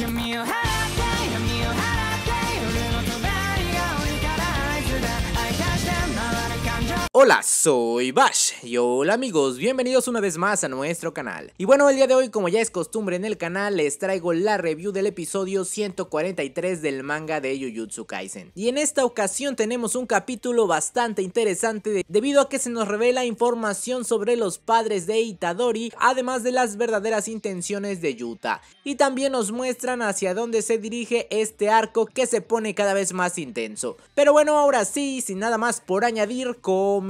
give me a hand. Hola, soy Bash y hola amigos, bienvenidos una vez más a nuestro canal. Y bueno, el día de hoy como ya es costumbre en el canal les traigo la review del episodio 143 del manga de Jujutsu Kaisen. Y en esta ocasión tenemos un capítulo bastante interesante debido a que se nos revela información sobre los padres de Itadori, además de las verdaderas intenciones de Yuta. Y también nos muestran hacia dónde se dirige este arco que se pone cada vez más intenso. Pero bueno, ahora sí, sin nada más por añadir, con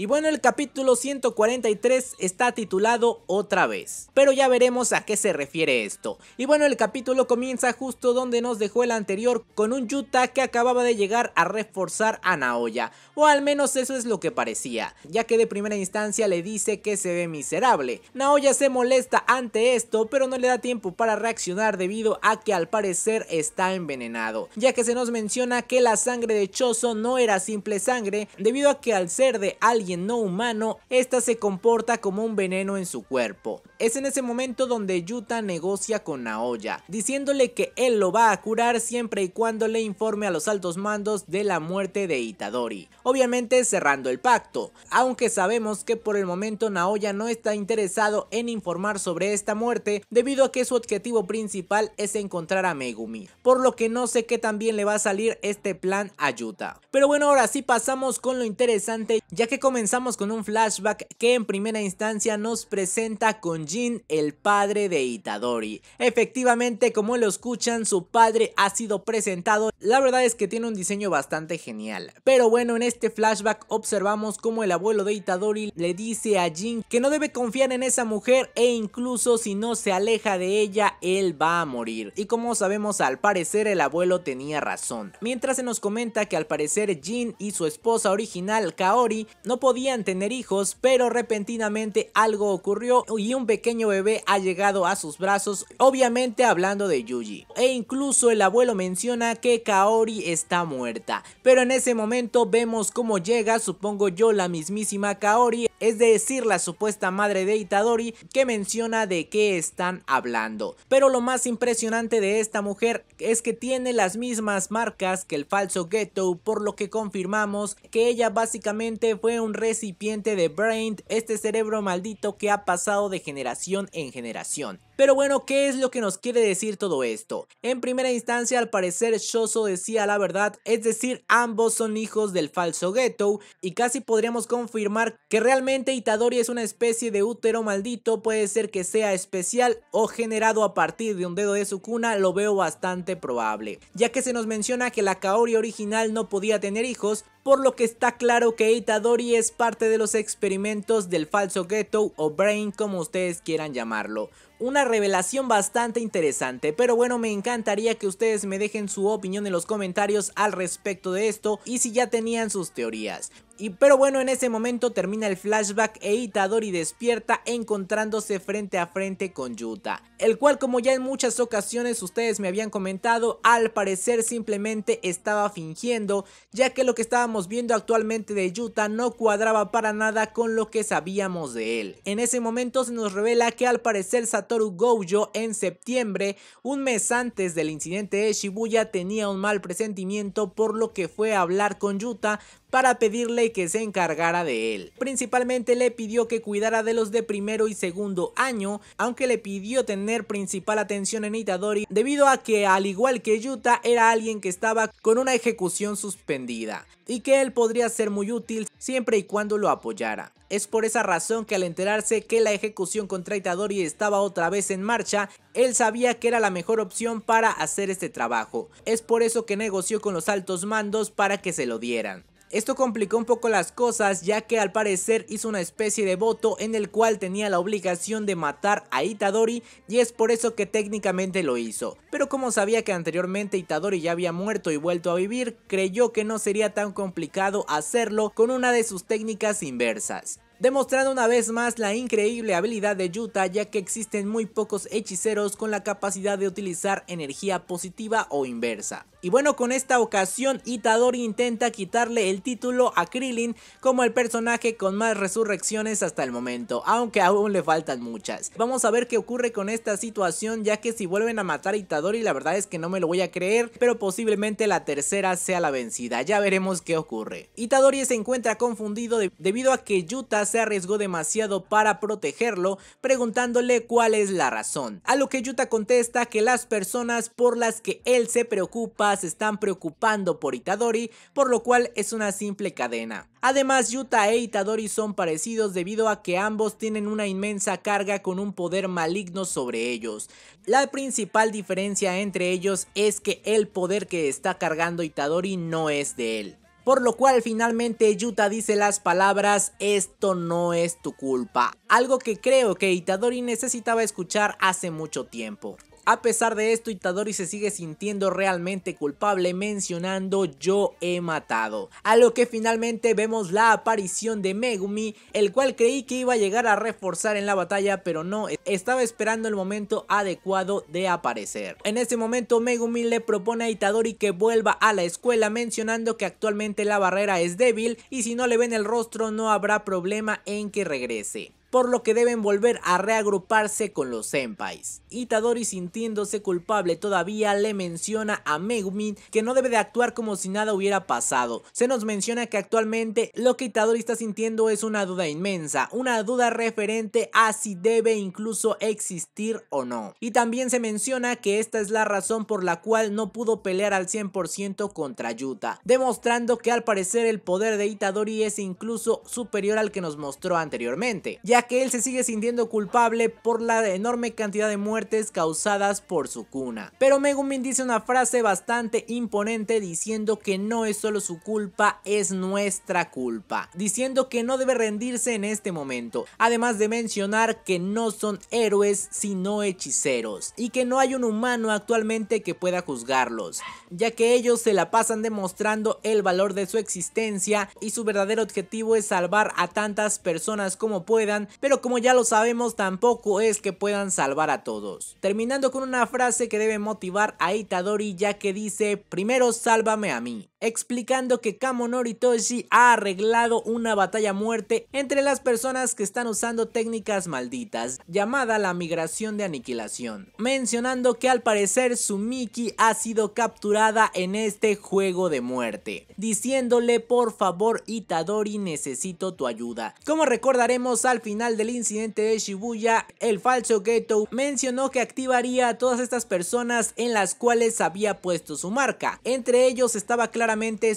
Y bueno, el capítulo 143 está titulado otra vez, pero ya veremos a qué se refiere esto. Y bueno, el capítulo comienza justo donde nos dejó el anterior, con un Yuta que acababa de llegar a reforzar a Naoya, o al menos eso es lo que parecía, ya que de primera instancia le dice que se ve miserable. Naoya se molesta ante esto, pero no le da tiempo para reaccionar debido a que al parecer está envenenado, ya que se nos menciona que la sangre de Chozo no era simple sangre, debido a que al ser de alguien no humano, esta se comporta como un veneno en su cuerpo. Es en ese momento donde Yuta negocia con Naoya, diciéndole que él lo va a curar siempre y cuando le informe a los altos mandos de la muerte de Itadori, obviamente cerrando el pacto, aunque sabemos que por el momento Naoya no está interesado en informar sobre esta muerte debido a que su objetivo principal es encontrar a Megumi, por lo que no sé qué también le va a salir este plan a Yuta. Pero bueno, ahora sí pasamos con lo interesante ya que comenzamos comenzamos con un flashback que en primera instancia nos presenta con Jin, el padre de Itadori. Efectivamente, como lo escuchan, su padre ha sido presentado. La verdad es que tiene un diseño bastante genial. Pero bueno, en este flashback observamos cómo el abuelo de Itadori le dice a Jin que no debe confiar en esa mujer e incluso si no se aleja de ella, él va a morir. Y como sabemos, al parecer el abuelo tenía razón. Mientras se nos comenta que al parecer Jin y su esposa original, Kaori, no podían tener hijos, pero repentinamente algo ocurrió y un pequeño bebé ha llegado a sus brazos, obviamente hablando de Yuji. E incluso el abuelo menciona que Kaori está muerta, pero en ese momento vemos cómo llega, supongo yo, la mismísima Kaori, es decir, la supuesta madre de Itadori, que menciona de qué están hablando. Pero lo más impresionante de esta mujer es que tiene las mismas marcas que el falso Ghetto, por lo que confirmamos que ella básicamente fue un recipiente de Brain, este cerebro maldito que ha pasado de generación en generación. Pero bueno, ¿qué es lo que nos quiere decir todo esto? En primera instancia, al parecer, Shoso decía la verdad, es decir, ambos son hijos del falso Ghetto... y casi podríamos confirmar que realmente Itadori es una especie de útero maldito, puede ser que sea especial o generado a partir de un dedo de su cuna, lo veo bastante probable, ya que se nos menciona que la Kaori original no podía tener hijos, por lo que está claro que Itadori es parte de los experimentos del falso Ghetto o Brain como ustedes quieran llamarlo una revelación bastante interesante. Pero bueno, me encantaría que ustedes me dejen su opinión en los comentarios al respecto de esto y si ya tenían sus teorías. Y pero bueno, en ese momento termina el flashback e Itadori despierta encontrándose frente a frente con Yuta, el cual como ya en muchas ocasiones ustedes me habían comentado, al parecer simplemente estaba fingiendo, ya que lo que estábamos viendo actualmente de Yuta no cuadraba para nada con lo que sabíamos de él. En ese momento se nos revela que al parecer Satoru Gojo en septiembre, un mes antes del incidente de Shibuya, tenía un mal presentimiento por lo que fue a hablar con Yuta para pedirle que se encargara de él. Principalmente le pidió que cuidara de los de primero y segundo año, aunque le pidió tener principal atención en Itadori debido a que al igual que Yuta era alguien que estaba con una ejecución suspendida y que él podría ser muy útil siempre y cuando lo apoyara. Es por esa razón que al enterarse que la ejecución contra Itadori estaba otra vez en marcha, él sabía que era la mejor opción para hacer este trabajo. Es por eso que negoció con los altos mandos para que se lo dieran. Esto complicó un poco las cosas ya que al parecer hizo una especie de voto en el cual tenía la obligación de matar a Itadori y es por eso que técnicamente lo hizo. Pero como sabía que anteriormente Itadori ya había muerto y vuelto a vivir, creyó que no sería tan complicado hacerlo con una de sus técnicas inversas demostrando una vez más la increíble habilidad de Yuta ya que existen muy pocos hechiceros con la capacidad de utilizar energía positiva o inversa. Y bueno, con esta ocasión Itadori intenta quitarle el título a Krillin como el personaje con más resurrecciones hasta el momento, aunque aún le faltan muchas. Vamos a ver qué ocurre con esta situación ya que si vuelven a matar a Itadori la verdad es que no me lo voy a creer, pero posiblemente la tercera sea la vencida, ya veremos qué ocurre. Itadori se encuentra confundido debido a que Yuta se arriesgó demasiado para protegerlo, preguntándole cuál es la razón. A lo que Yuta contesta que las personas por las que él se preocupa se están preocupando por Itadori, por lo cual es una simple cadena. Además, Yuta e Itadori son parecidos debido a que ambos tienen una inmensa carga con un poder maligno sobre ellos. La principal diferencia entre ellos es que el poder que está cargando Itadori no es de él por lo cual finalmente Yuta dice las palabras esto no es tu culpa, algo que creo que Itadori necesitaba escuchar hace mucho tiempo. A pesar de esto, Itadori se sigue sintiendo realmente culpable mencionando yo he matado. A lo que finalmente vemos la aparición de Megumi, el cual creí que iba a llegar a reforzar en la batalla, pero no, estaba esperando el momento adecuado de aparecer. En ese momento Megumi le propone a Itadori que vuelva a la escuela mencionando que actualmente la barrera es débil y si no le ven el rostro no habrá problema en que regrese por lo que deben volver a reagruparse con los senpais. Itadori sintiéndose culpable todavía le menciona a Megumin que no debe de actuar como si nada hubiera pasado. Se nos menciona que actualmente lo que Itadori está sintiendo es una duda inmensa, una duda referente a si debe incluso existir o no. Y también se menciona que esta es la razón por la cual no pudo pelear al 100% contra Yuta, demostrando que al parecer el poder de Itadori es incluso superior al que nos mostró anteriormente. Ya que él se sigue sintiendo culpable por la enorme cantidad de muertes causadas por su cuna. Pero Megumin dice una frase bastante imponente diciendo que no es solo su culpa, es nuestra culpa, diciendo que no debe rendirse en este momento, además de mencionar que no son héroes sino hechiceros y que no hay un humano actualmente que pueda juzgarlos, ya que ellos se la pasan demostrando el valor de su existencia y su verdadero objetivo es salvar a tantas personas como puedan pero como ya lo sabemos tampoco es que puedan salvar a todos. Terminando con una frase que debe motivar a Itadori ya que dice, primero sálvame a mí explicando que Kamonori Toshi ha arreglado una batalla muerte entre las personas que están usando técnicas malditas, llamada la migración de aniquilación, mencionando que al parecer Sumiki ha sido capturada en este juego de muerte, diciéndole por favor Itadori necesito tu ayuda. Como recordaremos al final del incidente de Shibuya, el falso Geto mencionó que activaría a todas estas personas en las cuales había puesto su marca, entre ellos estaba claro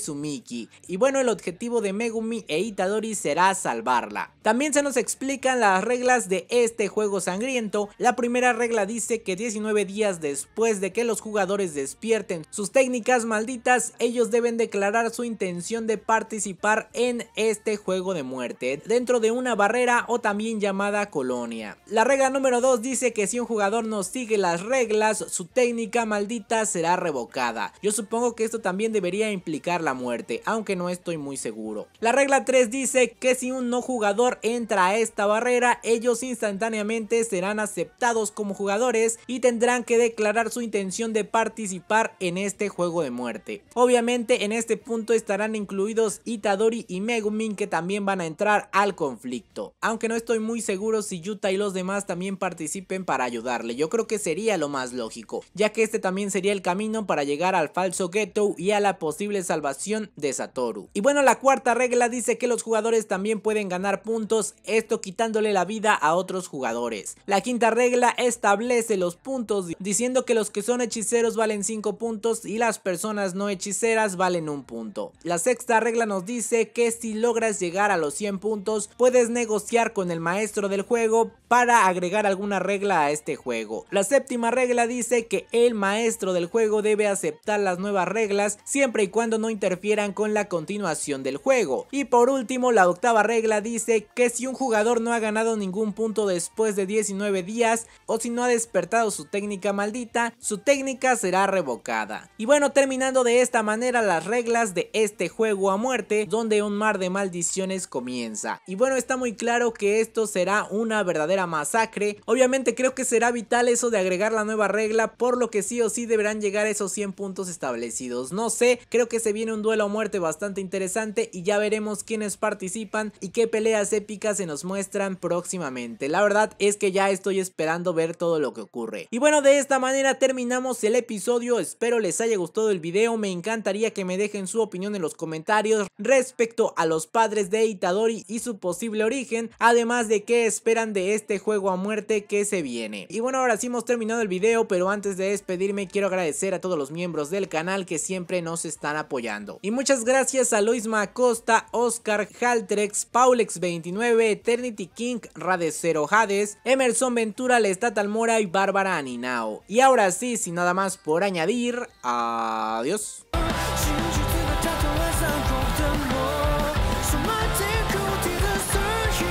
su Miki. Y bueno, el objetivo de Megumi e Itadori será salvarla. También se nos explican las reglas de este juego sangriento. La primera regla dice que 19 días después de que los jugadores despierten sus técnicas malditas, ellos deben declarar su intención de participar en este juego de muerte, dentro de una barrera o también llamada colonia. La regla número 2 dice que si un jugador no sigue las reglas, su técnica maldita será revocada. Yo supongo que esto también debería implicar la muerte, aunque no estoy muy seguro. La regla 3 dice que si un no jugador entra a esta barrera, ellos instantáneamente serán aceptados como jugadores y tendrán que declarar su intención de participar en este juego de muerte. Obviamente en este punto estarán incluidos Itadori y Megumin que también van a entrar al conflicto, aunque no estoy muy seguro si Yuta y los demás también participen para ayudarle, yo creo que sería lo más lógico, ya que este también sería el camino para llegar al falso Ghetto y a la posible salvación de Satoru. Y bueno, la cuarta regla dice que los jugadores también pueden ganar puntos, esto quitándole la vida a otros jugadores. La quinta regla establece los puntos diciendo que los que son hechiceros valen 5 puntos y las personas no hechiceras valen un punto. La sexta regla nos dice que si logras llegar a los 100 puntos puedes negociar con el maestro del juego para agregar alguna regla a este juego. La séptima regla dice que el maestro del juego debe aceptar las nuevas reglas siempre y cuando cuando no interfieran con la continuación del juego. Y por último, la octava regla dice que si un jugador no ha ganado ningún punto después de 19 días o si no ha despertado su técnica maldita, su técnica será revocada. Y bueno, terminando de esta manera las reglas de este juego a muerte, donde un mar de maldiciones comienza. Y bueno, está muy claro que esto será una verdadera masacre. Obviamente creo que será vital eso de agregar la nueva regla, por lo que sí o sí deberán llegar a esos 100 puntos establecidos. No sé, creo que que se viene un duelo a muerte bastante interesante y ya veremos quiénes participan y qué peleas épicas se nos muestran próximamente. La verdad es que ya estoy esperando ver todo lo que ocurre. Y bueno, de esta manera terminamos el episodio. Espero les haya gustado el video. Me encantaría que me dejen su opinión en los comentarios respecto a los padres de Itadori y su posible origen, además de qué esperan de este juego a muerte que se viene. Y bueno, ahora sí hemos terminado el video, pero antes de despedirme quiero agradecer a todos los miembros del canal que siempre nos están apoyando. Y muchas gracias a Luis Macosta, Oscar Haltrex, Paulex29, Eternity King, Radecero Hades, Emerson Ventura, Lestat Mora y Bárbara Aninao. Y ahora sí, sin nada más por añadir, adiós.